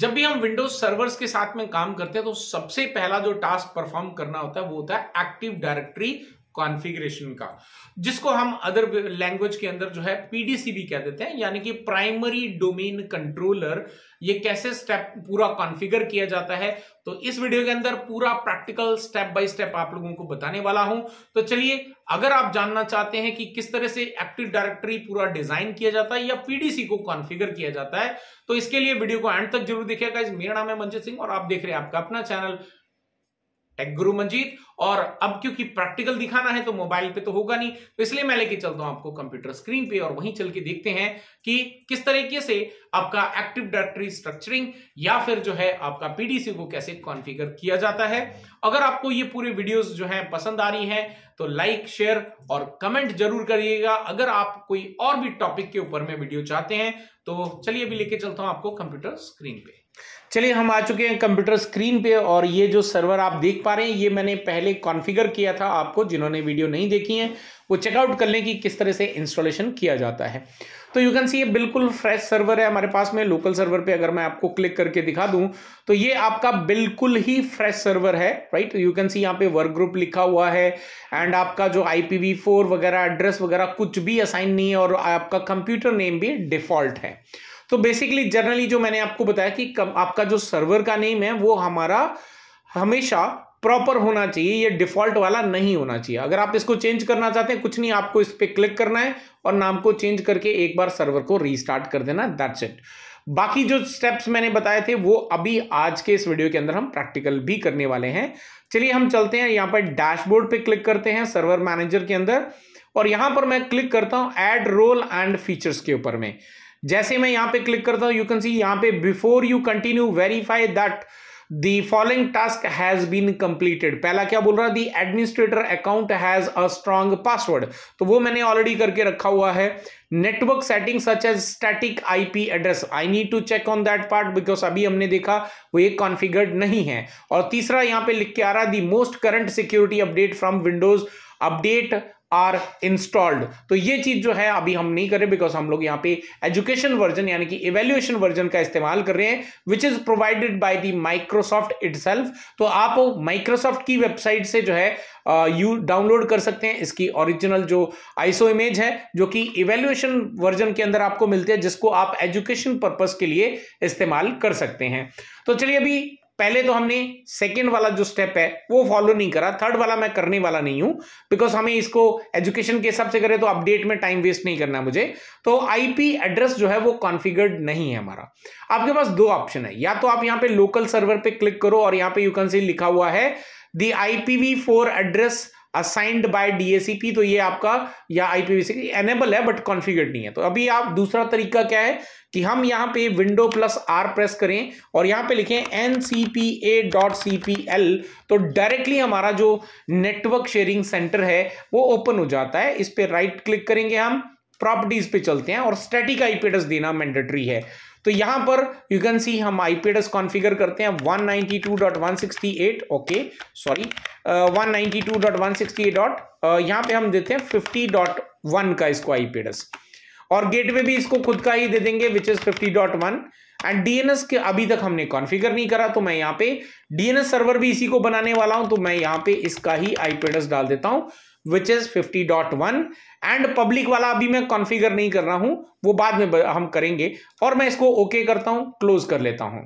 जब भी हम विंडोज सर्वर्स के साथ में काम करते हैं तो सबसे पहला जो टास्क परफॉर्म करना होता है वो होता है एक्टिव डायरेक्टरी कॉन्फ़िगरेशन का जिसको हम अदर लैंग्वेज के अंदर जो है पीडीसी भी कह देते हैं यानी कि प्राइमरी डोमेन कंट्रोलर ये कैसे स्टेप पूरा कॉन्फ़िगर किया जाता है तो इस वीडियो के अंदर पूरा प्रैक्टिकल स्टेप बाय स्टेप आप लोगों को बताने वाला हूं तो चलिए अगर आप जानना चाहते हैं कि किस तरह से एक्टिव डायरेक्टरी पूरा डिजाइन किया जाता है या पीडीसी को कॉन्फ़िगर किया जाता है तो इसके लिए वीडियो को एंड तक जरूर देखिएगा मेरा नाम है मंजीत सिंह और आप देख रहे हैं आपका अपना चैनल टेक गुरु मंजीत और अब क्योंकि प्रैक्टिकल दिखाना है तो मोबाइल पे तो होगा नहीं तो इसलिए मैं लेके चलता हूं आपको कंप्यूटर स्क्रीन पे और वहीं चल के देखते हैं कि किस तरीके से आपका एक्टिव डायरेक्टरी स्ट्रक्चरिंग या फिर जो है आपका पीडीसी को कैसे कॉन्फिगर किया जाता है अगर आपको ये पूरे वीडियोस जो हैं पसंद आ रही हैं तो लाइक शेयर और कमेंट जरूर करिएगा अगर आप कोई और भी टॉपिक के ऊपर में वीडियो चाहते हैं तो चलिए अभी लेके चलता हूं आपको कंप्यूटर स्क्रीन पे चलिए हम आ चुके हैं कंप्यूटर स्क्रीन पे और ये जो सर्वर आप देख पा रहे हैं ये मैंने पहले पहले कॉन्फ़िगर किया था आपको जिन्होंने वीडियो नहीं देखी है वो चेकआउट कर लें कि किस तरह से इंस्टॉलेशन किया जाता है तो यू कैन सी ये बिल्कुल फ्रेश सर्वर है हमारे पास में लोकल सर्वर पे अगर मैं आपको क्लिक करके दिखा दूं तो ये आपका बिल्कुल ही फ्रेश सर्वर है राइट यू कैन सी यहाँ पे वर्क ग्रुप लिखा हुआ है एंड आपका जो आई वगैरह एड्रेस वगैरह कुछ भी असाइन नहीं है और आपका कंप्यूटर नेम भी डिफॉल्ट है तो बेसिकली जनरली जो मैंने आपको बताया कि आपका जो सर्वर का नेम है वो हमारा हमेशा प्रॉपर होना चाहिए ये डिफॉल्ट वाला नहीं होना चाहिए अगर आप इसको चेंज करना चाहते हैं कुछ नहीं आपको इस पर क्लिक करना है और नाम को चेंज करके एक बार सर्वर को रीस्टार्ट कर देना दैट्स इट बाकी जो स्टेप्स मैंने बताए थे वो अभी आज के इस वीडियो के अंदर हम प्रैक्टिकल भी करने वाले हैं चलिए हम चलते हैं यहाँ पर डैशबोर्ड पे क्लिक करते हैं सर्वर मैनेजर के अंदर और यहाँ पर मैं क्लिक करता हूँ एड रोल एंड फीचर्स के ऊपर में जैसे मैं यहाँ पे क्लिक करता हूँ यू कैन सी यहाँ पे before you continue verify that the following task has been completed पहला क्या बोल रहा the administrator account has a strong password तो वो मैंने ऑलरेडी करके रखा हुआ है network setting such as static IP address I need to check on that part because अभी हमने देखा वो ये कॉन्फिगर्ड नहीं है और तीसरा यहां पे लिख के आ रहा है the most current security update from Windows update are installed तो ये चीज़ जो है अभी हम नहीं कर रहे बिकॉज हम लोग यहाँ पे एजुकेशन वर्जन यानी कि इवेल्युएशन वर्जन का इस्तेमाल कर रहे हैं which is provided by the Microsoft it तो आप माइक्रोसॉफ्ट की वेबसाइट से जो है यू डाउनलोड कर सकते हैं इसकी ओरिजिनल जो आईसो इमेज है जो कि इवेल्युएशन वर्जन के अंदर आपको मिलती है जिसको आप एजुकेशन पर्पज के लिए इस्तेमाल कर सकते हैं तो चलिए अभी पहले तो हमने सेकेंड वाला जो स्टेप है वो फॉलो नहीं करा थर्ड वाला मैं करने वाला नहीं हूं बिकॉज हमें इसको एजुकेशन के हिसाब से करें तो अपडेट में टाइम वेस्ट नहीं करना मुझे तो आईपी एड्रेस जो है वो कॉन्फिगर्ड नहीं है हमारा आपके पास दो ऑप्शन है या तो आप यहां पे लोकल सर्वर पे क्लिक करो और यहां पे यू कैन सी लिखा हुआ है the IPv four address assigned by DHCP तो ये आपका या आईपीवी एनेबल है बट कॉन्फ़िगर्ड नहीं है तो अभी आप दूसरा तरीका क्या है कि हम यहाँ पे विंडो प्लस आर प्रेस करें और यहाँ पे लिखें N C P A dot C P L तो डायरेक्टली हमारा जो नेटवर्क शेयरिंग सेंटर है वो ओपन हो जाता है इस पर राइट क्लिक करेंगे हम प्रॉपर्टीज पे चलते हैं और स्टैटिक आईपी एड्रेस देना मैंडेटरी है तो यहां पर यू कैन सी हम आईपीएडस कॉन्फ़िगर करते हैं 192.168 okay sorry one ninety two dot one sixty dot पे हम देते हैं फिफ्टी डॉट वन का इसको आईपीएडस और गेटवे भी इसको खुद का ही दे देंगे which is fifty dot one and DNS के अभी तक हमने कॉन्फ़िगर नहीं करा तो मैं यहां पे डीएनएस सर्वर भी इसी को बनाने वाला हूं तो मैं यहां पे इसका ही आईपीएडस डाल देता हूं which is fifty dot one and public वाला अभी मैं कॉन्फ़िगर नहीं कर रहा हूं वो बाद में हम करेंगे और मैं इसको ओके okay करता हूं क्लोज कर लेता हूं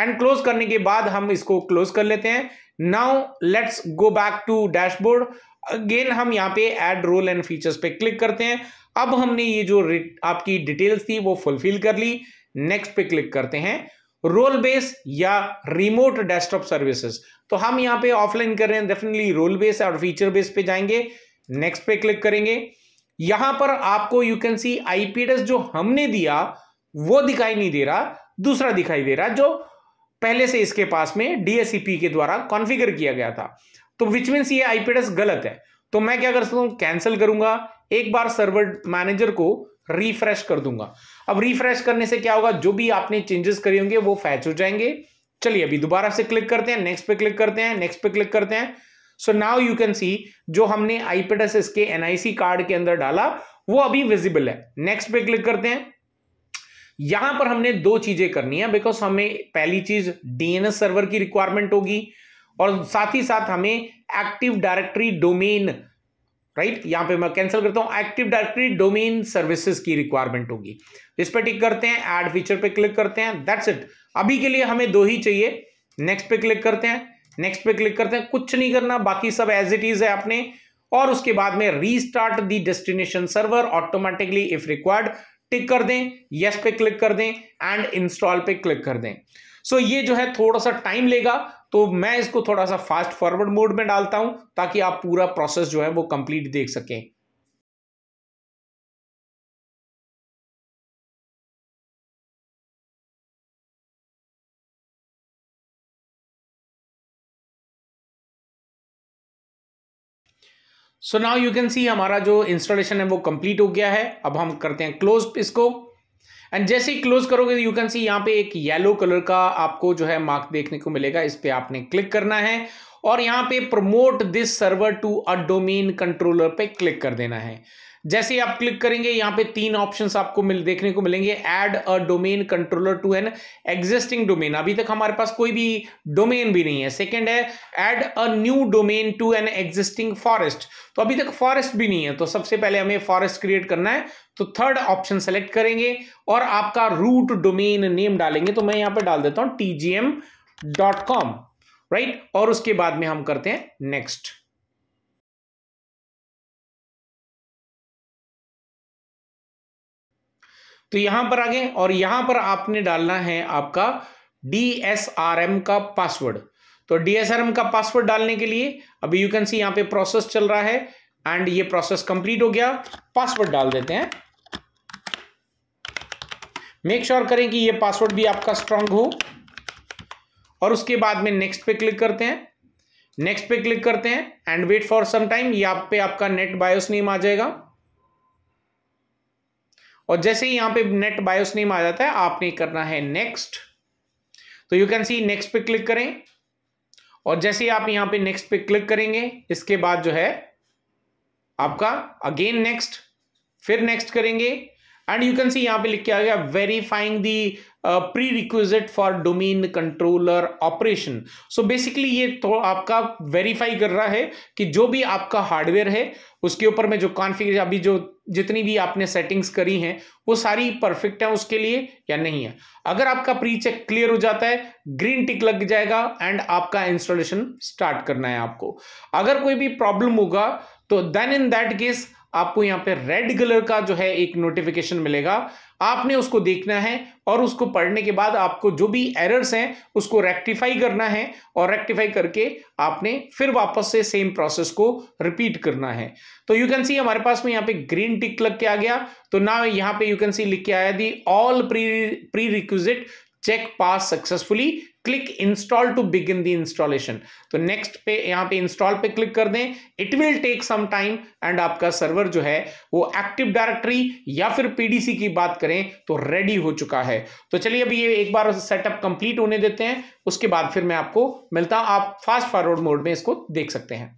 एंड क्लोज करने के बाद हम इसको क्लोज कर लेते हैं now let's go back to dashboard again हम यहाँ पे एड रोल एंड फीचर्स पे क्लिक करते हैं अब हमने ये जो आपकी डिटेल्स थी वो फुलफिल कर ली नेक्स्ट पे क्लिक करते हैं रोल बेस या रिमोट डेस्कटॉप सर्विसेज तो हम यहां पे ऑफलाइन कर रहे हैं डेफिनेटली रोल बेस और फीचर बेस पे जाएंगे नेक्स्ट पे क्लिक करेंगे यहां पर आपको यू कैन सी आईपीडस जो हमने दिया वो दिखाई नहीं दे रहा दूसरा दिखाई दे रहा जो पहले से इसके पास में डीएससीपी के द्वारा कॉन्फ़िगर किया गया था तो विच मीन्स ये आईपीडस गलत है तो मैं क्या कर सकता हूं कैंसिल करूंगा एक बार सर्वर मैनेजर को रिफ्रेश कर दूंगा अब रिफ्रेश करने से क्या होगा जो भी आपने चेंजेस करे होंगे वो फैच हो जाएंगे चलिए अभी दोबारा से क्लिक करते हैं नेक्स्ट पे क्लिक करते हैं नेक्स्ट पे क्लिक करते हैं so now you can see जो हमने आईपेडस के एनआईसी कार्ड के अंदर डाला वो अभी विजिबल है नेक्स्ट पे क्लिक करते हैं यहां पर हमने दो चीजें करनी है बिकॉज हमें पहली चीज डीएनएस सर्वर की रिक्वायरमेंट होगी और साथ ही साथ हमें एक्टिव डायरेक्टरी डोमेन राइट यहां पे मैं कैंसिल करता हूं एक्टिव डायरेक्टरी डोमेन सर्विसेज की रिक्वायरमेंट होगी इस पर टिक करते हैं एड फीचर पे क्लिक करते हैं दैट्स इट अभी के लिए हमें दो ही चाहिए नेक्स्ट पे क्लिक करते हैं नेक्स्ट पे क्लिक करते हैं कुछ नहीं करना बाकी सब एज इट इज है आपने और उसके बाद में restart the destination server automatically if required tick कर दें यस yes पे क्लिक कर दें एंड इंस्टॉल पे क्लिक कर दें सो ये जो है थोड़ा सा टाइम लेगा तो मैं इसको थोड़ा सा फास्ट फॉरवर्ड मोड में डालता हूं ताकि आप पूरा प्रोसेस जो है वो कंप्लीट देख सकें so now you can see हमारा जो इंस्टॉलेशन है वो कंप्लीट हो गया है अब हम करते हैं क्लोज इसको एंड जैसे ही क्लोज करोगे यू कैन सी यहाँ पे एक येलो कलर का आपको जो है मार्क देखने को मिलेगा इस पर आपने क्लिक करना है और यहाँ पे promote this server to a domain controller पे क्लिक कर देना है जैसे आप क्लिक करेंगे यहाँ पे तीन ऑप्शंस आपको मिल देखने को मिलेंगे add a domain controller to an existing domain अभी तक हमारे पास कोई भी डोमेन भी नहीं है सेकंड है add a new domain to an existing forest तो अभी तक फॉरेस्ट भी नहीं है तो सबसे पहले हमें फॉरेस्ट क्रिएट करना है तो थर्ड ऑप्शन सेलेक्ट करेंगे और आपका रूट डोमेन नेम डालेंगे तो मैं यहाँ पर डाल देता हूँ T G M dot com right और उसके बाद में हम करते हैं नेक्स्ट तो यहां पर आगे और यहां पर आपने डालना है आपका एम का पासवर्ड तो डीएसआरएम का पासवर्ड डालने के लिए अभी यू कैन सी यहां पे प्रोसेस चल रहा है एंड ये प्रोसेस कंप्लीट हो गया पासवर्ड डाल देते हैं मेक श्योर sure करें कि ये पासवर्ड भी आपका स्ट्रांग हो और उसके बाद में नेक्स्ट पे क्लिक करते हैं नेक्स्ट पे क्लिक करते हैं and wait for some time यहाँ पे आपका नेट बायोस नेम आ जाएगा और जैसे ही यहां पे नेट बायोस नेम आ जाता है आपने करना है नेक्स्ट तो यू कैन सी नेक्स्ट पे क्लिक करें और जैसे ही आप यहां पे नेक्स्ट पे क्लिक करेंगे इसके बाद जो है आपका अगेन नेक्स्ट फिर नेक्स्ट करेंगे एंड यू कैन सी यहां पे लिख के आ गया verifying the pre prerequisite for domain controller operation so basically ये तो आपका वेरीफाई कर रहा है कि जो भी आपका हार्डवेयर है उसके ऊपर में जो कॉन्फिग अभी जो जितनी भी आपने सेटिंग्स करी हैं वो सारी परफेक्ट है उसके लिए या नहीं है अगर आपका प्री चेक क्लियर हो जाता है ग्रीन टिक लग जाएगा एंड आपका इंस्टॉलेशन स्टार्ट करना है आपको अगर कोई भी प्रॉब्लम होगा तो देन इन दैट केस आपको यहां पे रेड कलर का जो है एक नोटिफिकेशन मिलेगा आपने उसको देखना है और उसको पढ़ने के बाद आपको जो भी एरर्स हैं उसको रेक्टिफाई करना है और रेक्टिफाई करके आपने फिर वापस से सेम प्रोसेस को रिपीट करना है तो यू कैन सी हमारे पास में यहाँ पे ग्रीन टिक लग के आ गया तो ना यहाँ पे यू कैन सी लिख के आया the all pre prerequisite check pass successfully click install to begin the installation तो नेक्स्ट पे यहां पे इंस्टॉल पे क्लिक कर दें it will take some time and आपका सर्वर जो है वो एक्टिव डायरेक्टरी या फिर पीडीसी की बात करें तो रेडी हो चुका है तो चलिए अभी ये एक बार सेटअप कंप्लीट होने देते हैं उसके बाद फिर मैं आपको मिलता आप फास्ट फॉरवर्ड मोड में इसको देख सकते हैं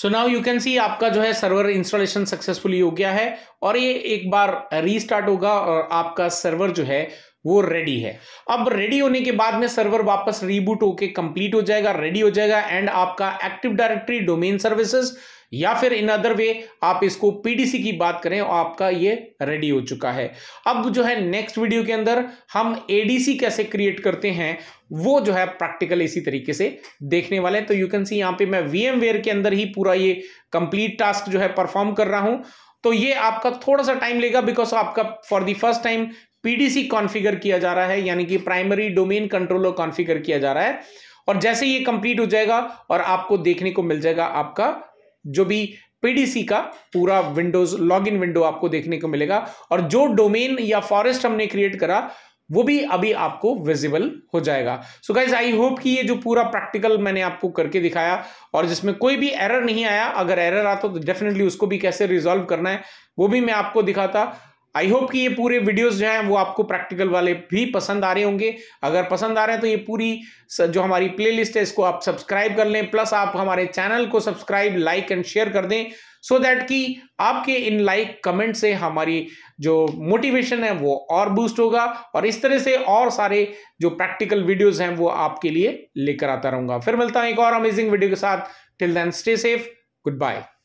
so now you can see आपका जो है सर्वर इंस्टॉलेशन सक्सेसफुली हो गया है और ये एक बार रीस्टार्ट होगा और आपका सर्वर जो है वो रेडी है अब रेडी होने के बाद में सर्वर वापस रीबूट होके कंप्लीट हो जाएगा रेडी हो जाएगा एंड आपका एक्टिव डायरेक्टरी डोमेन सर्विसेज या फिर इन अदर वे आप इसको पीडीसी की बात करें आपका ये रेडी हो चुका है अब जो है नेक्स्ट वीडियो के अंदर हम एडीसी कैसे क्रिएट करते हैं वो जो है प्रैक्टिकल इसी तरीके से देखने वाले हैं तो यू कैन सी यहां पे मैं वीएम वेयर के अंदर ही पूरा ये कंप्लीट टास्क जो है परफॉर्म कर रहा हूं तो ये आपका थोड़ा सा टाइम लेगा बिकॉज आपका for the first time PDC configure किया जा रहा है यानी कि प्राइमरी डोमेन कंट्रोलर कॉन्फ़िगर किया जा रहा है और जैसे ये कंप्लीट हो जाएगा और आपको देखने को मिल जाएगा आपका जो भी पीडीसी का पूरा विंडोज लॉगिन विंडो आपको देखने को मिलेगा और जो डोमेन या फॉरेस्ट हमने क्रिएट करा वो भी अभी आपको विजिबल हो जाएगा सो गाइज आई होप कि ये जो पूरा प्रैक्टिकल मैंने आपको करके दिखाया और जिसमें कोई भी एरर नहीं आया अगर एरर आता तो डेफिनेटली उसको भी कैसे रिजॉल्व करना है वो भी मैं आपको दिखाता आई होप कि ये पूरे वीडियोस जो हैं वो आपको प्रैक्टिकल वाले भी पसंद आ रहे होंगे अगर पसंद आ रहे हैं तो ये पूरी जो हमारी प्लेलिस्ट है इसको आप सब्सक्राइब कर लें प्लस आप हमारे चैनल को सब्सक्राइब लाइक एंड शेयर कर दें सो so दैट कि आपके इन लाइक कमेंट से हमारी जो मोटिवेशन है वो और बूस्ट होगा और इस तरह से और सारे जो प्रैक्टिकल वीडियोज़ हैं वो आपके लिए लेकर आता रहूंगा फिर मिलता हूँ एक और अमेजिंग वीडियो के साथ till then stay safe good bye